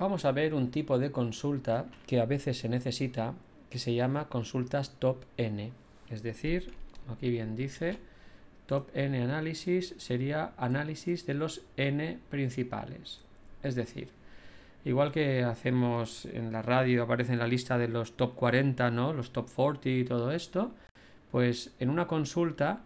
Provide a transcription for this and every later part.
vamos a ver un tipo de consulta que a veces se necesita que se llama consultas top N. Es decir, aquí bien dice, top N análisis sería análisis de los N principales. Es decir, igual que hacemos en la radio, aparece en la lista de los top 40, ¿no? Los top 40 y todo esto, pues en una consulta,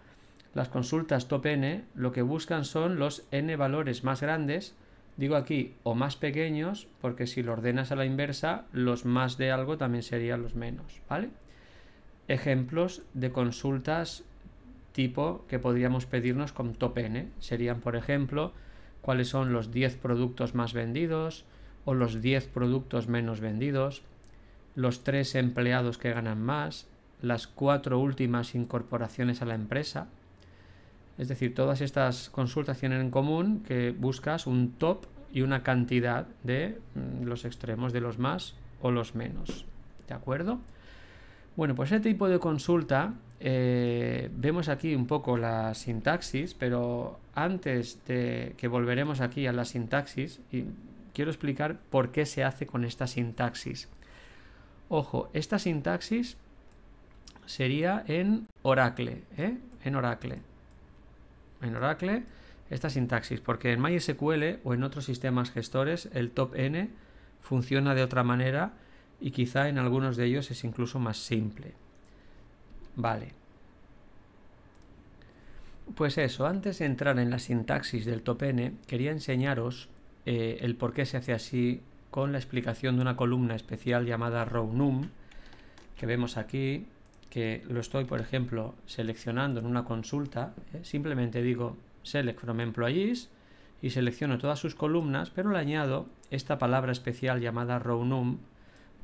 las consultas top N lo que buscan son los N valores más grandes Digo aquí o más pequeños, porque si lo ordenas a la inversa, los más de algo también serían los menos, ¿vale? Ejemplos de consultas tipo que podríamos pedirnos con top n. Serían, por ejemplo, cuáles son los 10 productos más vendidos o los 10 productos menos vendidos, los 3 empleados que ganan más, las 4 últimas incorporaciones a la empresa, es decir, todas estas consultas tienen en común que buscas un top y una cantidad de mm, los extremos, de los más o los menos. ¿De acuerdo? Bueno, pues este tipo de consulta, eh, vemos aquí un poco la sintaxis, pero antes de que volveremos aquí a la sintaxis, quiero explicar por qué se hace con esta sintaxis. Ojo, esta sintaxis sería en Oracle, ¿eh? en Oracle en Oracle esta sintaxis, porque en MySQL o en otros sistemas gestores el top n funciona de otra manera y quizá en algunos de ellos es incluso más simple. Vale. Pues eso, antes de entrar en la sintaxis del top n, quería enseñaros eh, el por qué se hace así con la explicación de una columna especial llamada rowNum, que vemos aquí que lo estoy, por ejemplo, seleccionando en una consulta, eh, simplemente digo select from employees y selecciono todas sus columnas, pero le añado esta palabra especial llamada rowNum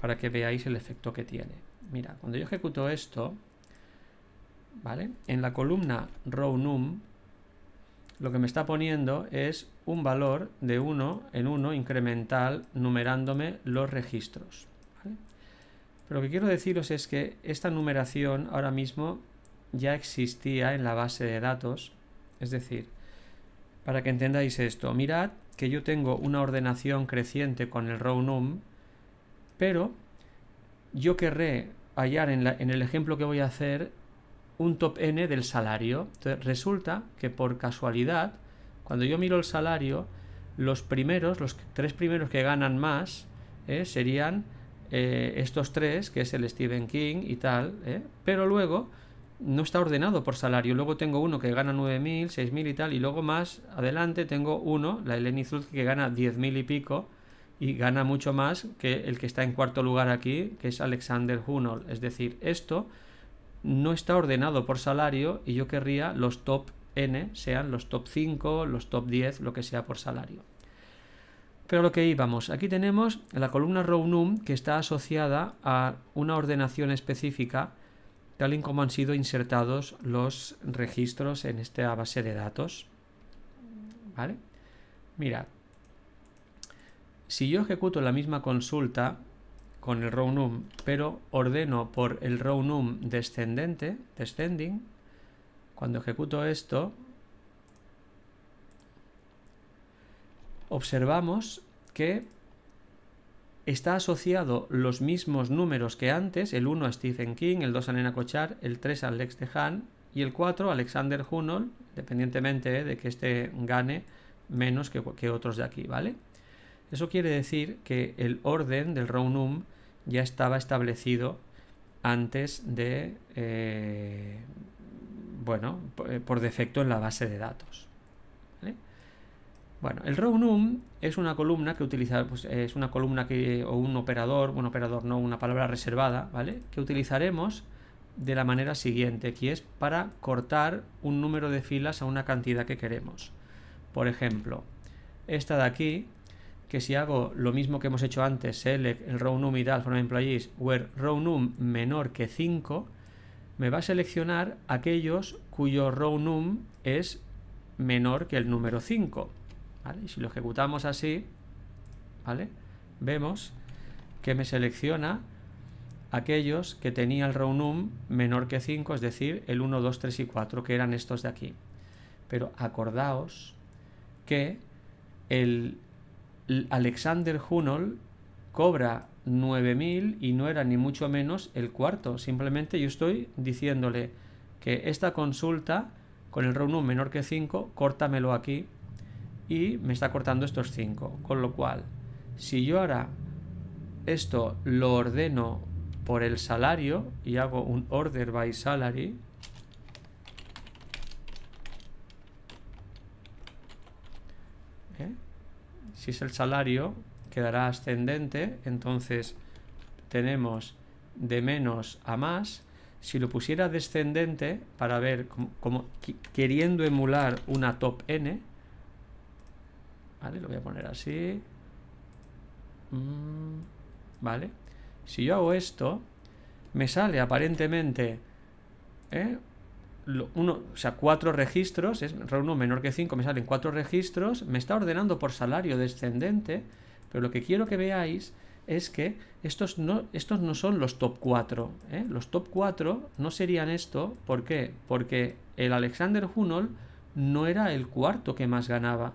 para que veáis el efecto que tiene. Mira, cuando yo ejecuto esto, ¿vale? En la columna row num lo que me está poniendo es un valor de 1 en 1 incremental numerándome los registros lo que quiero deciros es que esta numeración ahora mismo ya existía en la base de datos. Es decir, para que entendáis esto, mirad que yo tengo una ordenación creciente con el row num, pero yo querré hallar en, el ejemplo que voy a hacer un top n del salario. resulta que por casualidad, cuando yo miro el salario, los primeros, los tres primeros que ganan más, eh, serían eh, estos tres, que es el Stephen King y tal, eh, pero luego no está ordenado por salario. Luego tengo uno que gana 9.000, 6.000 y tal, y luego más adelante tengo uno, la Eleni Zuzki, que gana 10.000 y pico, y gana mucho más que el que está en cuarto lugar aquí, que es Alexander Hunol. Es decir, esto no está ordenado por salario y yo querría los top N sean los top 5, los top 10, lo que sea por salario. Pero lo que íbamos, aquí tenemos la columna rownum que está asociada a una ordenación específica tal y como han sido insertados los registros en esta base de datos. ¿Vale? Mirad, si yo ejecuto la misma consulta con el rownum pero ordeno por el row descendente, descending, cuando ejecuto esto, observamos que está asociado los mismos números que antes, el 1 a Stephen King, el 2 a Nena Kochar, el 3 a Alex Dehan y el 4 a Alexander Hunol, independientemente de que este gane menos que, que, otros de aquí, ¿vale? Eso quiere decir que el orden del Rounum ya estaba establecido antes de, eh, bueno, por defecto en la base de datos. Bueno, el row es una columna que utiliza, pues, es una columna que, o un operador, un operador no, una palabra reservada, ¿vale? Que utilizaremos de la manera siguiente, que es para cortar un número de filas a una cantidad que queremos. Por ejemplo, esta de aquí, que si hago lo mismo que hemos hecho antes, select el row num y tal, from employees, where row menor que 5, me va a seleccionar aquellos cuyo row es menor que el número 5 si lo ejecutamos así, ¿vale? Vemos que me selecciona aquellos que tenía el row menor que 5, es decir, el 1, 2, 3 y 4, que eran estos de aquí. Pero acordaos que Alexander Hunol cobra 9000 y no era ni mucho menos el cuarto. Simplemente yo estoy diciéndole que esta consulta con el row menor que 5, córtamelo aquí y me está cortando estos 5. Con lo cual, si yo ahora esto lo ordeno por el salario y hago un order by salary, ¿eh? si es el salario, quedará ascendente, entonces tenemos de menos a más. Si lo pusiera descendente, para ver, como queriendo emular una top n, lo voy a poner así. Mm, vale. Si yo hago esto, me sale aparentemente ¿eh? uno, o sea, cuatro registros, es uno menor que 5, me salen cuatro registros, me está ordenando por salario descendente, pero lo que quiero que veáis es que estos no, estos no son los top 4. ¿eh? Los top 4 no serían esto. ¿Por qué? Porque el Alexander Hunol no era el cuarto que más ganaba.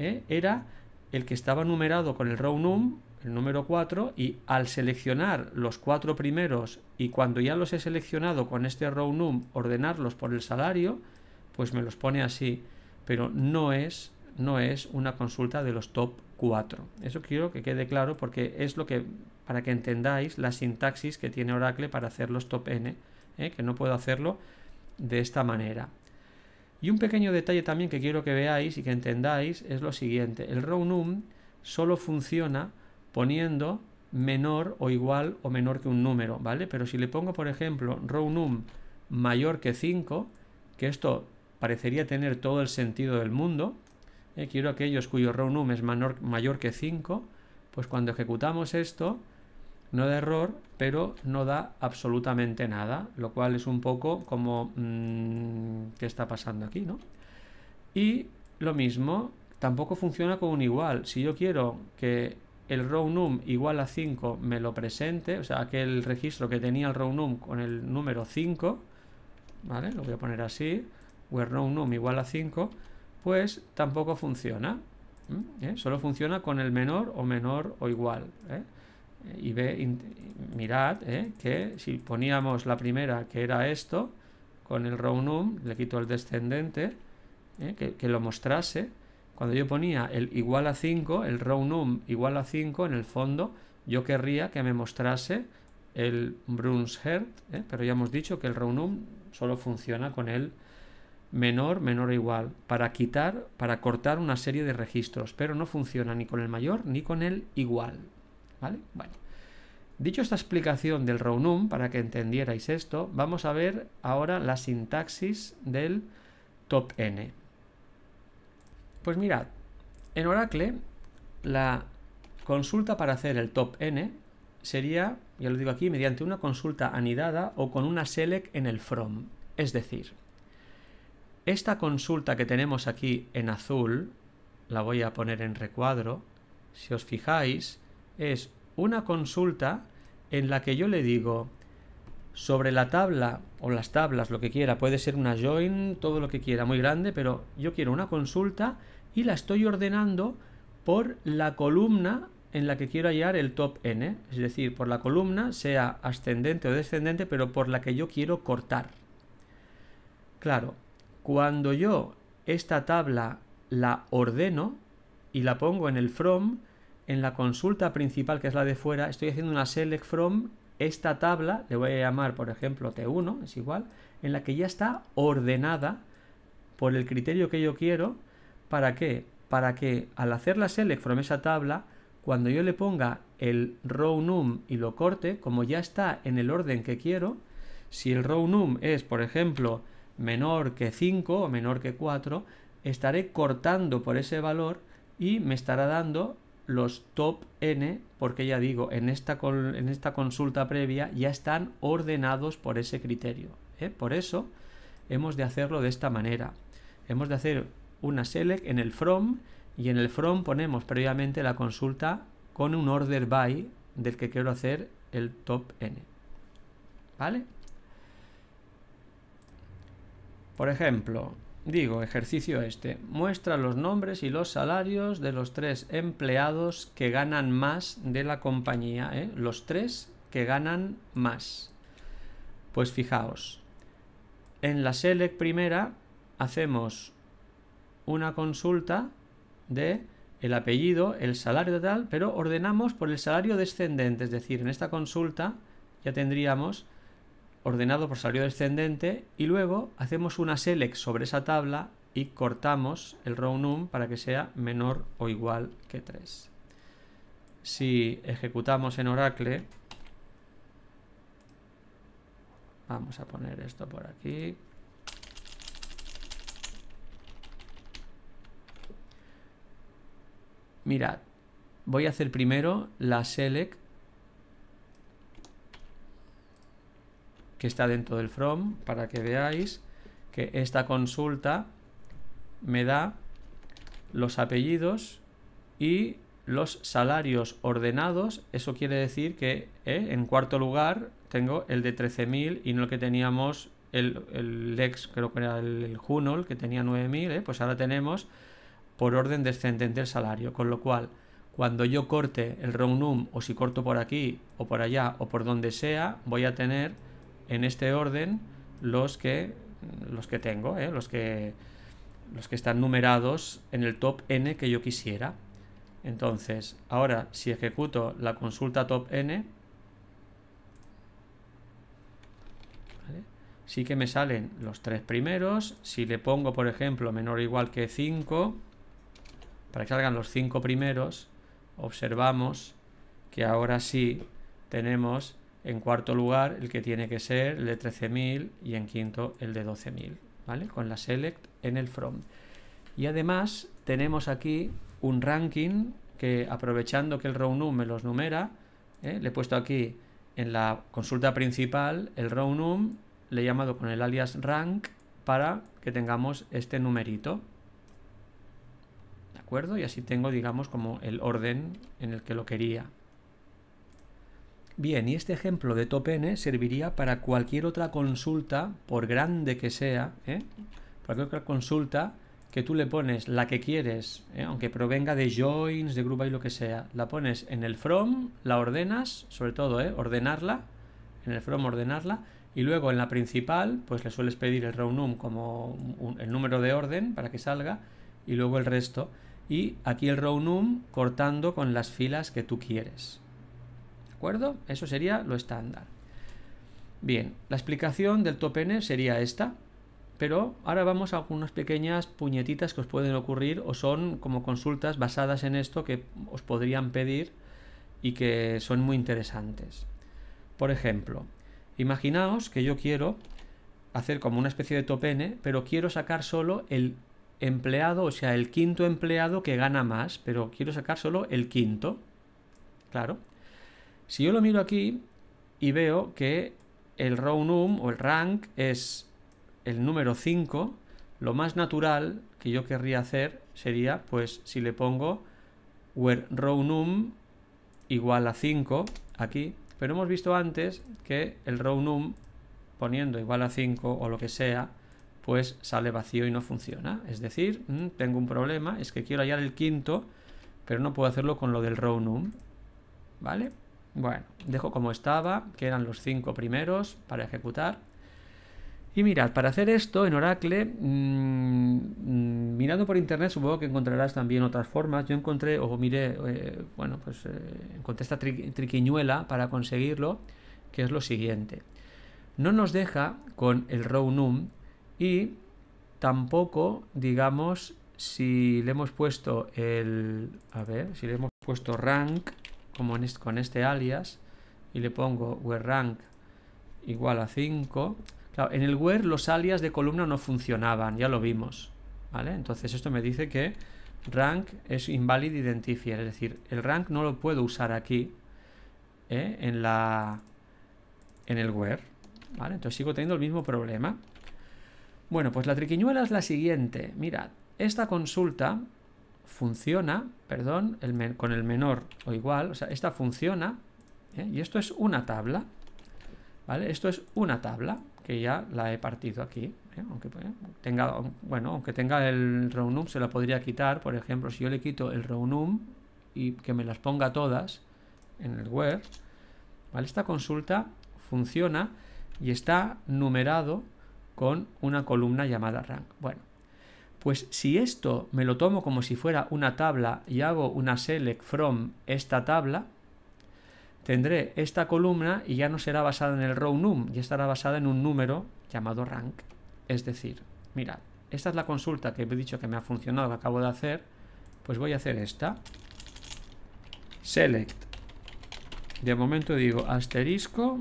¿eh? era el que estaba numerado con el row num, el número 4, y al seleccionar los cuatro primeros y cuando ya los he seleccionado con este row num, ordenarlos por el salario, pues me los pone así, pero no es, no es una consulta de los top 4. Eso quiero que quede claro porque es lo que, para que entendáis la sintaxis que tiene Oracle para hacer los top n, ¿eh? que no puedo hacerlo de esta manera. Y un pequeño detalle también que quiero que veáis y que entendáis es lo siguiente. El row num solo funciona poniendo menor o igual o menor que un número, ¿vale? Pero si le pongo, por ejemplo, row mayor que 5, que esto parecería tener todo el sentido del mundo, ¿eh? quiero aquellos cuyo row es mayor que 5, pues cuando ejecutamos esto, no da error, pero no da absolutamente nada, lo cual es un poco como mm, qué está pasando aquí, ¿no? Y lo mismo, tampoco funciona con un igual. Si yo quiero que el row num igual a 5 me lo presente, o sea, aquel registro que tenía el row num con el número 5, ¿vale? Lo voy a poner así, where row num igual a 5, pues tampoco funciona. ¿eh? ¿Eh? Solo funciona con el menor o menor o igual. ¿eh? Y ve, mirad que si poníamos la primera que era esto, con el rowNum, le quito el descendente, ¿eh? que, lo mostrase. Cuando yo ponía el igual a 5, el rowNum igual a 5, en el fondo, yo querría que me mostrase el Brunsherd, ¿eh? pero ya hemos dicho que el rowNum solo funciona con el menor, menor o igual, para quitar, para cortar una serie de registros, pero no funciona ni con el mayor ni con el igual. ¿Vale? Dicho esta explicación del Rounum, para que entendierais esto, vamos a ver ahora la sintaxis del top n. Pues mirad, en Oracle la consulta para hacer el top n sería, ya lo digo aquí, mediante una consulta anidada o con una select en el from. Es decir, esta consulta que tenemos aquí en azul, la voy a poner en recuadro, si os fijáis, es una consulta en la que yo le digo sobre la tabla o las tablas, lo que quiera, puede ser una join, todo lo que quiera, muy grande, pero yo quiero una consulta y la estoy ordenando por la columna en la que quiero hallar el top n, es decir, por la columna, sea ascendente o descendente, pero por la que yo quiero cortar. Claro, cuando yo esta tabla la ordeno y la pongo en el from, en la consulta principal, que es la de fuera, estoy haciendo una select from esta tabla, le voy a llamar, por ejemplo, T1, es igual, en la que ya está ordenada por el criterio que yo quiero, ¿para qué? Para que al hacer la select from esa tabla, cuando yo le ponga el row num y lo corte, como ya está en el orden que quiero, si el row num es, por ejemplo, menor que 5 o menor que 4, estaré cortando por ese valor y me estará dando los top n, porque ya digo, en esta, en esta consulta previa ya están ordenados por ese criterio. ¿eh? Por eso hemos de hacerlo de esta manera. Hemos de hacer una select en el from y en el from ponemos previamente la consulta con un order by del que quiero hacer el top n. ¿Vale? Por ejemplo, Digo, ejercicio este. Muestra los nombres y los salarios de los tres empleados que ganan más de la compañía. ¿eh? Los tres que ganan más. Pues fijaos. En la select primera hacemos una consulta de el apellido, el salario tal, pero ordenamos por el salario descendente. Es decir, en esta consulta ya tendríamos ordenado por salario descendente y luego hacemos una select sobre esa tabla y cortamos el row para que sea menor o igual que 3. Si ejecutamos en Oracle, vamos a poner esto por aquí. Mirad, voy a hacer primero la select que está dentro del from, para que veáis que esta consulta me da los apellidos y los salarios ordenados. Eso quiere decir que eh, en cuarto lugar tengo el de 13.000 y no el que teníamos el, el ex, creo que era el, Junol, que tenía 9.000, eh, pues ahora tenemos por orden descendente el salario. Con lo cual, cuando yo corte el round num o si corto por aquí o por allá o por donde sea, voy a tener en este orden los que, los que tengo, ¿eh? los, que, los que están numerados en el top n que yo quisiera. Entonces, ahora si ejecuto la consulta top n, sí que me salen los tres primeros. Si le pongo, por ejemplo, menor o igual que 5, para que salgan los cinco primeros, observamos que ahora sí tenemos en cuarto lugar, el que tiene que ser el de 13.000 y en quinto el de 12.000, ¿vale? Con la select en el from. Y además tenemos aquí un ranking que aprovechando que el row num me los numera, ¿eh? le he puesto aquí en la consulta principal el row num, le he llamado con el alias rank para que tengamos este numerito. ¿De acuerdo? Y así tengo, digamos, como el orden en el que lo quería. Bien, y este ejemplo de top n serviría para cualquier otra consulta, por grande que sea, ¿eh? cualquier otra consulta que tú le pones la que quieres, ¿eh? aunque provenga de joins, de group y lo que sea, la pones en el from, la ordenas, sobre todo, ¿eh? ordenarla, en el from ordenarla, y luego en la principal, pues le sueles pedir el row como el número de orden para que salga, y luego el resto, y aquí el row num cortando con las filas que tú quieres acuerdo? Eso sería lo estándar. Bien, la explicación del top n sería esta, pero ahora vamos a algunas pequeñas puñetitas que os pueden ocurrir o son como consultas basadas en esto que os podrían pedir y que son muy interesantes. Por ejemplo, imaginaos que yo quiero hacer como una especie de top n, pero quiero sacar solo el empleado, o sea, el quinto empleado que gana más, pero quiero sacar solo el quinto. Claro. Si yo lo miro aquí y veo que el row num o el rank es el número 5, lo más natural que yo querría hacer sería, pues, si le pongo where row num igual a 5 aquí, pero hemos visto antes que el row num poniendo igual a 5 o lo que sea, pues sale vacío y no funciona. Es decir, mm, tengo un problema, es que quiero hallar el quinto, pero no puedo hacerlo con lo del row num, ¿vale? Bueno, dejo como estaba, que eran los cinco primeros para ejecutar. Y mirad, para hacer esto en Oracle, mm, mm, mirando por internet, supongo que encontrarás también otras formas. Yo encontré, o miré, eh, bueno, pues eh, encontré esta triquiñuela para conseguirlo, que es lo siguiente. No nos deja con el row num y tampoco, digamos, si le hemos puesto el. A ver, si le hemos puesto rank como con este alias y le pongo where rank igual a 5. en el where los alias de columna no funcionaban, ya lo vimos. ¿vale? Entonces esto me dice que rank es invalid identifier, es decir, el rank no lo puedo usar aquí ¿eh? en, la, en el where. Entonces sigo teniendo el mismo problema. Bueno, pues la triquiñuela es la siguiente. Mirad, esta consulta funciona, perdón, con el menor o igual, o sea, esta funciona, ¿eh? y esto es una tabla, ¿vale? Esto es una tabla que ya la he partido aquí, ¿eh? aunque pues, tenga, bueno, aunque tenga el rownum se la podría quitar, por ejemplo, si yo le quito el rownum y que me las ponga todas en el where, ¿vale? Esta consulta funciona y está numerado con una columna llamada rank. Bueno, pues si esto me lo tomo como si fuera una tabla y hago una select from esta tabla, tendré esta columna y ya no será basada en el row num, ya estará basada en un número llamado rank. Es decir, mirad, esta es la consulta que he dicho que me ha funcionado, que acabo de hacer, pues voy a hacer esta. Select. De momento digo asterisco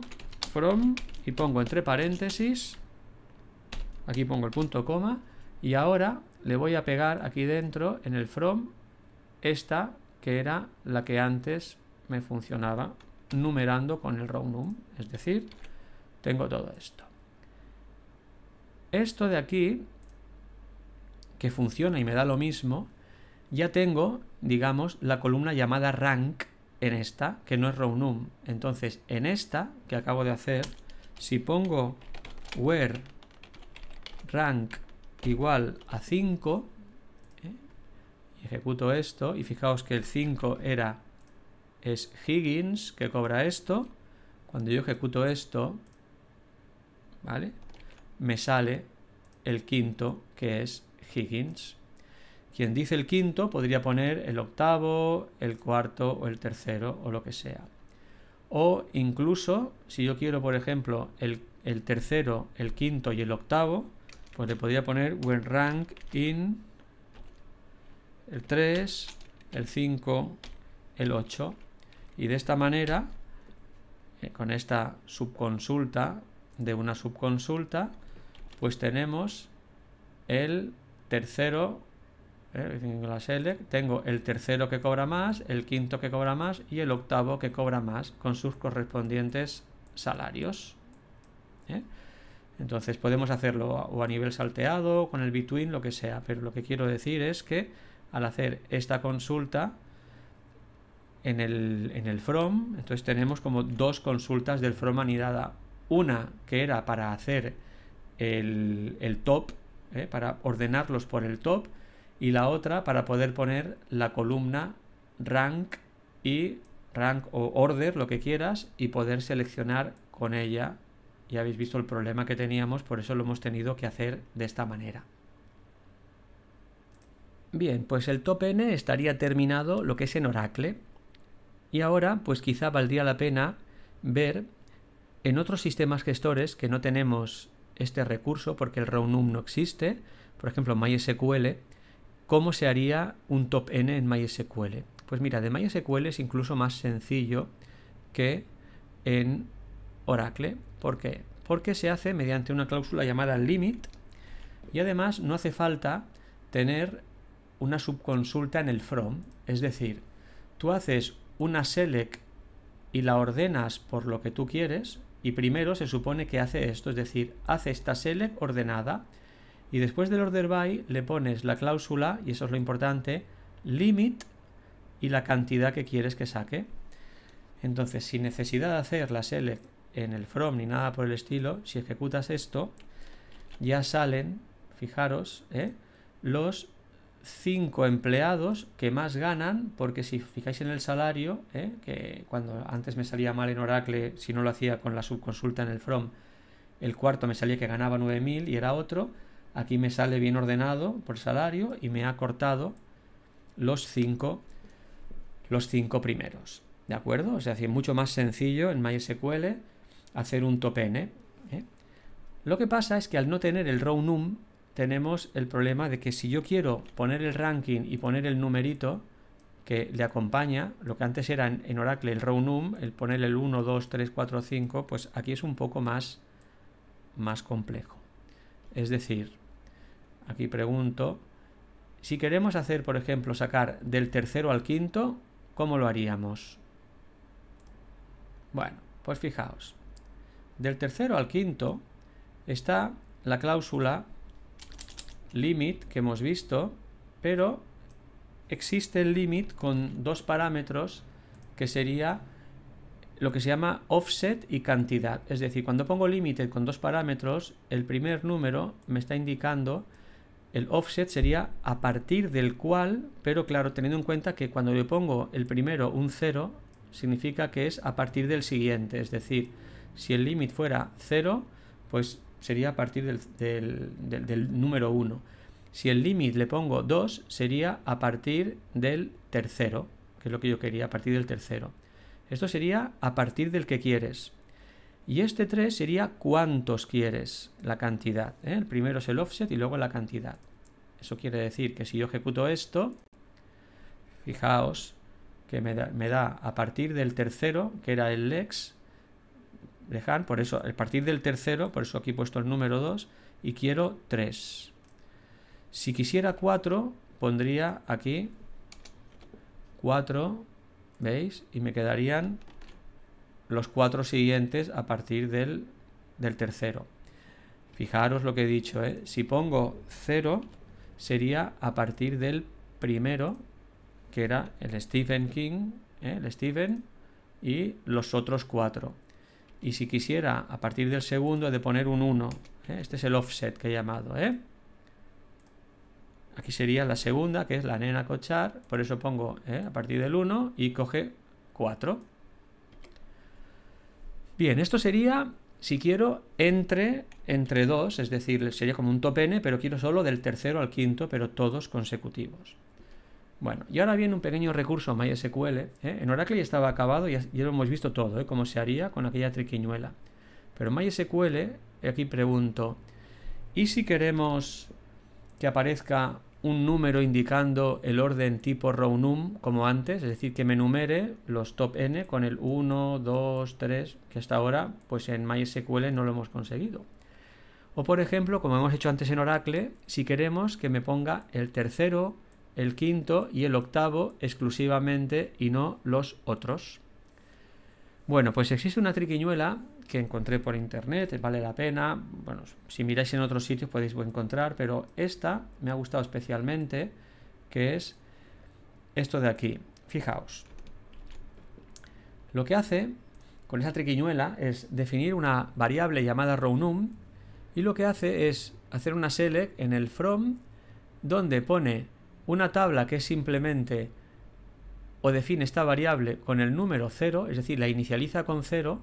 from y pongo entre paréntesis, aquí pongo el punto coma, y ahora le voy a pegar aquí dentro, en el from, esta que era la que antes me funcionaba numerando con el rowNum, num, es decir, tengo todo esto. Esto de aquí, que funciona y me da lo mismo, ya tengo, digamos, la columna llamada rank en esta, que no es row num. Entonces, en esta que acabo de hacer, si pongo where rank igual a 5. ¿eh? Ejecuto esto y fijaos que el 5 era es Higgins que cobra esto. Cuando yo ejecuto esto, ¿vale? Me sale el quinto que es Higgins. Quien dice el quinto podría poner el octavo, el cuarto o el tercero o lo que sea. O incluso, si yo quiero, por ejemplo, el, el tercero, el quinto y el octavo, pues le podía poner buen rank in el 3, el 5, el 8. Y de esta manera, eh, con esta subconsulta de una subconsulta, pues tenemos el tercero, eh, tengo el tercero que cobra más, el quinto que cobra más y el octavo que cobra más con sus correspondientes salarios. ¿eh? Entonces podemos hacerlo o a nivel salteado, con el between, lo que sea, pero lo que quiero decir es que al hacer esta consulta en el, from, entonces tenemos como dos consultas del from anidada. Una que era para hacer el, el top, ¿eh? para ordenarlos por el top, y la otra para poder poner la columna rank y rank o order, lo que quieras, y poder seleccionar con ella ya habéis visto el problema que teníamos, por eso lo hemos tenido que hacer de esta manera. Bien, pues el top n estaría terminado lo que es en Oracle. Y ahora, pues quizá valdría la pena ver en otros sistemas gestores que no tenemos este recurso porque el rownum no existe, por ejemplo MySQL, ¿cómo se haría un top n en MySQL? Pues mira, de MySQL es incluso más sencillo que en Oracle ¿Por qué? Porque se hace mediante una cláusula llamada limit y además no hace falta tener una subconsulta en el from, es decir, tú haces una select y la ordenas por lo que tú quieres y primero se supone que hace esto, es decir, hace esta select ordenada y después del order by le pones la cláusula, y eso es lo importante, limit y la cantidad que quieres que saque. Entonces, sin necesidad de hacer la select en el from ni nada por el estilo, si ejecutas esto, ya salen, fijaros, ¿eh? los cinco empleados que más ganan, porque si fijáis en el salario, ¿eh? que cuando antes me salía mal en Oracle, si no lo hacía con la subconsulta en el from, el cuarto me salía que ganaba 9.000 y era otro, aquí me sale bien ordenado por salario y me ha cortado los 5 los cinco primeros. ¿De acuerdo? O sea, es mucho más sencillo en MySQL hacer un top n. ¿eh? Lo que pasa es que al no tener el row num, tenemos el problema de que si yo quiero poner el ranking y poner el numerito que le acompaña, lo que antes era en, Oracle el row num, el poner el 1, 2, 3, 4, 5, pues aquí es un poco más, más complejo. Es decir, aquí pregunto, si queremos hacer, por ejemplo, sacar del tercero al quinto, ¿cómo lo haríamos? Bueno, pues fijaos. Del tercero al quinto está la cláusula limit que hemos visto, pero existe el limit con dos parámetros que sería lo que se llama offset y cantidad. Es decir, cuando pongo límite con dos parámetros, el primer número me está indicando el offset sería a partir del cual, pero claro, teniendo en cuenta que cuando le pongo el primero un 0, significa que es a partir del siguiente. Es decir, si el límite fuera 0, pues sería a partir del, número 1. Si el límite le pongo 2, sería a partir del tercero, que es lo que yo quería, a partir del tercero. Esto sería a partir del que quieres. Y este 3 sería cuántos quieres, la cantidad. ¿eh? El primero es el offset y luego la cantidad. Eso quiere decir que si yo ejecuto esto, fijaos que me da, me da a partir del tercero, que era el lex, dejar, por eso, a partir del tercero, por eso aquí he puesto el número 2 y quiero 3. Si quisiera 4, pondría aquí 4, ¿veis? Y me quedarían los 4 siguientes a partir del, tercero. Fijaros lo que he dicho, ¿eh? Si pongo 0, sería a partir del primero, que era el Stephen King, ¿eh? el Stephen, y los otros 4. Y si quisiera, a partir del segundo, de poner un 1. ¿eh? Este es el offset que he llamado. ¿eh? Aquí sería la segunda, que es la nena cochar. Por eso pongo ¿eh? a partir del 1 y coge 4. Bien, esto sería, si quiero, entre, entre dos. Es decir, sería como un top n, pero quiero solo del tercero al quinto, pero todos consecutivos. Bueno, y ahora viene un pequeño recurso MySQL. ¿eh? En Oracle ya estaba acabado y ya, lo hemos visto todo, ¿eh? cómo se haría con aquella triquiñuela. Pero en MySQL, aquí pregunto, ¿y si queremos que aparezca un número indicando el orden tipo rownum como antes? Es decir, que me numere los top n con el 1, 2, 3, que hasta ahora pues en MySQL no lo hemos conseguido. O por ejemplo, como hemos hecho antes en Oracle, si queremos que me ponga el tercero, el quinto y el octavo exclusivamente y no los otros. Bueno, pues existe una triquiñuela que encontré por internet, vale la pena, bueno, si miráis en otros sitios podéis encontrar, pero esta me ha gustado especialmente, que es esto de aquí. Fijaos, lo que hace con esa triquiñuela es definir una variable llamada rownum y lo que hace es hacer una select en el from donde pone una tabla que es simplemente o define esta variable con el número 0, es decir, la inicializa con 0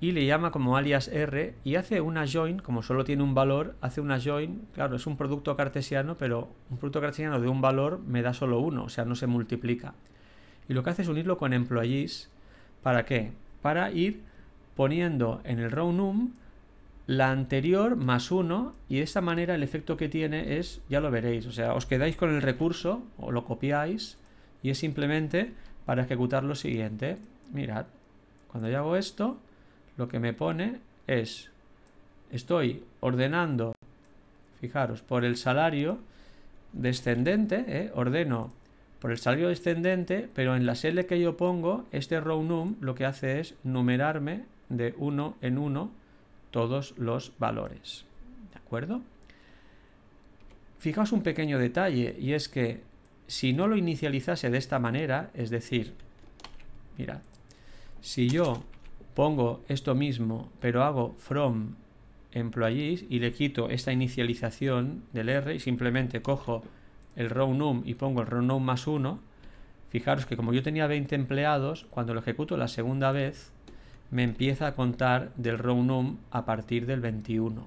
y le llama como alias R y hace una join, como solo tiene un valor, hace una join, claro, es un producto cartesiano, pero un producto cartesiano de un valor me da solo uno, o sea, no se multiplica. Y lo que hace es unirlo con employees, ¿para qué? Para ir poniendo en el row num la anterior más uno, y de esta manera el efecto que tiene es, ya lo veréis, o sea, os quedáis con el recurso o lo copiáis y es simplemente para ejecutar lo siguiente. Mirad, cuando yo hago esto, lo que me pone es, estoy ordenando, fijaros, por el salario descendente, eh, ordeno por el salario descendente, pero en la L que yo pongo, este row num lo que hace es numerarme de uno en 1 todos los valores. ¿De acuerdo? Fijaos un pequeño detalle y es que si no lo inicializase de esta manera, es decir, mira, si yo pongo esto mismo, pero hago from employees y le quito esta inicialización del R y simplemente cojo el row num y pongo el row num más 1, fijaros que como yo tenía 20 empleados, cuando lo ejecuto la segunda vez, me empieza a contar del row num a partir del 21.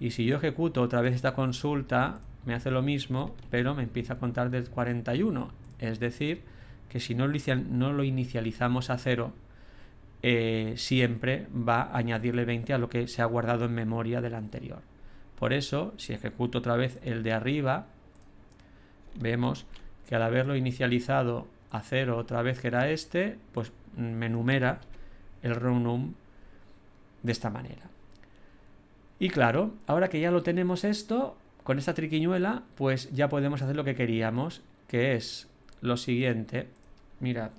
Y si yo ejecuto otra vez esta consulta, me hace lo mismo, pero me empieza a contar del 41. Es decir, que si no lo, no lo inicializamos a cero, eh, siempre va a añadirle 20 a lo que se ha guardado en memoria del anterior. Por eso, si ejecuto otra vez el de arriba, vemos que al haberlo inicializado a cero otra vez que era este, pues me numera el runum de esta manera. Y claro, ahora que ya lo tenemos esto, con esta triquiñuela, pues ya podemos hacer lo que queríamos, que es lo siguiente. Mirad,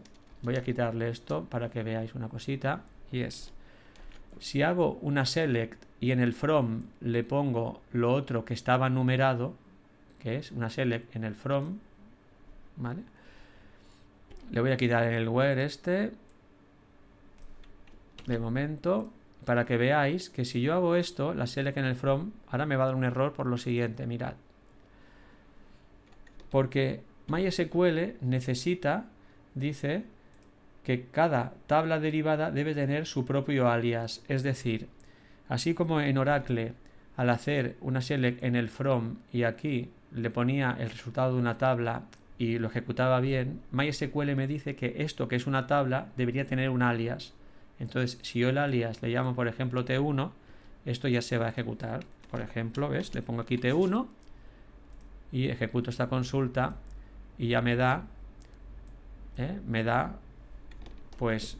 voy a quitarle esto para que veáis una cosita. Y es, si hago una select y en el from le pongo lo otro que estaba numerado, que es una select en el from, ¿vale? Le voy a quitar el where este de momento, para que veáis que si yo hago esto, la select en el from, ahora me va a dar un error por lo siguiente, mirad. Porque MySQL necesita, dice, que cada tabla derivada debe tener su propio alias. Es decir, así como en Oracle, al hacer una select en el from y aquí le ponía el resultado de una tabla y lo ejecutaba bien, MySQL me dice que esto que es una tabla debería tener un alias. Entonces, si yo el alias le llamo, por ejemplo, T1, esto ya se va a ejecutar. Por ejemplo, ¿ves? Le pongo aquí T1 y ejecuto esta consulta y ya me da, ¿eh? me da, pues,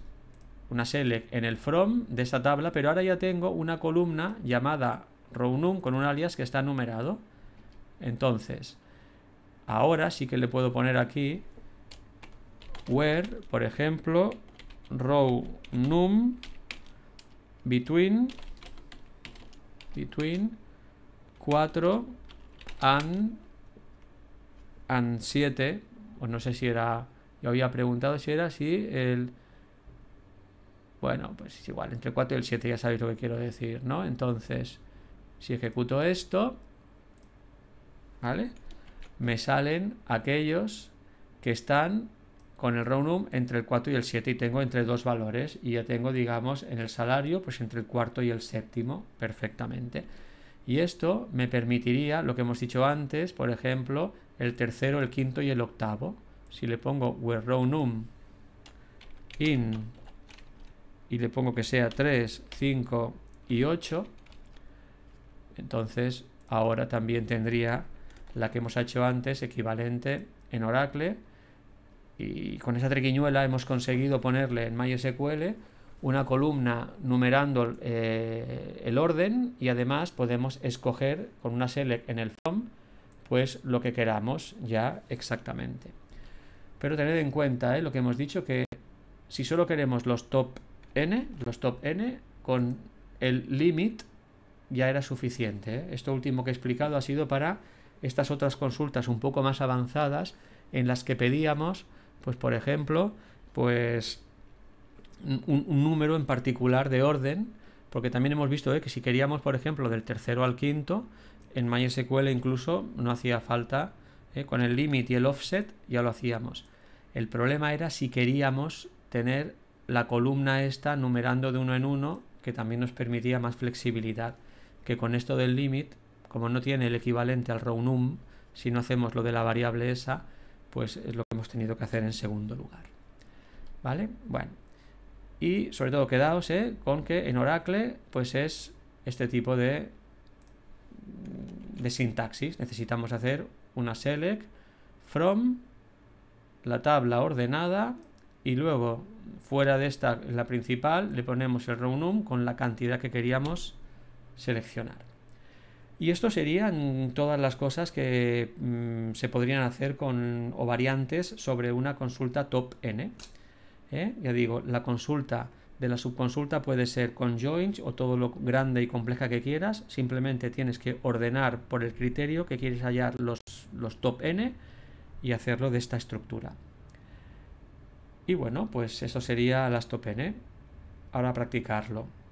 una select en el from de esta tabla, pero ahora ya tengo una columna llamada rownum con un alias que está numerado. Entonces, ahora sí que le puedo poner aquí where, por ejemplo, row num between between 4 and and 7 o no sé si era yo había preguntado si era así el bueno pues es igual entre 4 y el 7 ya sabéis lo que quiero decir no entonces si ejecuto esto vale me salen aquellos que están con el roundum entre el 4 y el 7 y tengo entre dos valores y ya tengo, digamos, en el salario, pues entre el cuarto y el séptimo perfectamente. Y esto me permitiría, lo que hemos dicho antes, por ejemplo, el tercero, el quinto y el octavo. Si le pongo where roundum in y le pongo que sea 3, 5 y 8, entonces ahora también tendría la que hemos hecho antes equivalente en Oracle y con esa triquiñuela hemos conseguido ponerle en MySQL una columna numerando eh, el orden y además podemos escoger con una select en el form pues lo que queramos ya exactamente. Pero tened en cuenta eh, lo que hemos dicho que si solo queremos los top n, los top n con el limit ya era suficiente. Eh. Esto último que he explicado ha sido para estas otras consultas un poco más avanzadas en las que pedíamos pues por ejemplo, pues un, número en particular de orden, porque también hemos visto eh, que si queríamos, por ejemplo, del tercero al quinto, en MySQL incluso no hacía falta, eh, con el limit y el offset ya lo hacíamos. El problema era si queríamos tener la columna esta numerando de uno en uno, que también nos permitía más flexibilidad, que con esto del limit, como no tiene el equivalente al row num, si no hacemos lo de la variable esa, pues es lo que hemos tenido que hacer en segundo lugar. ¿Vale? Bueno. Y sobre todo quedaos eh, con que en Oracle pues es este tipo de, de sintaxis. Necesitamos hacer una select from la tabla ordenada y luego fuera de esta, la principal, le ponemos el rownum con la cantidad que queríamos seleccionar. Y esto serían todas las cosas que mm, se podrían hacer con o variantes sobre una consulta top n. ¿eh? Ya digo, la consulta de la subconsulta puede ser con joins o todo lo grande y compleja que quieras. Simplemente tienes que ordenar por el criterio que quieres hallar los, los top n y hacerlo de esta estructura. Y bueno, pues eso sería las top n. Ahora practicarlo.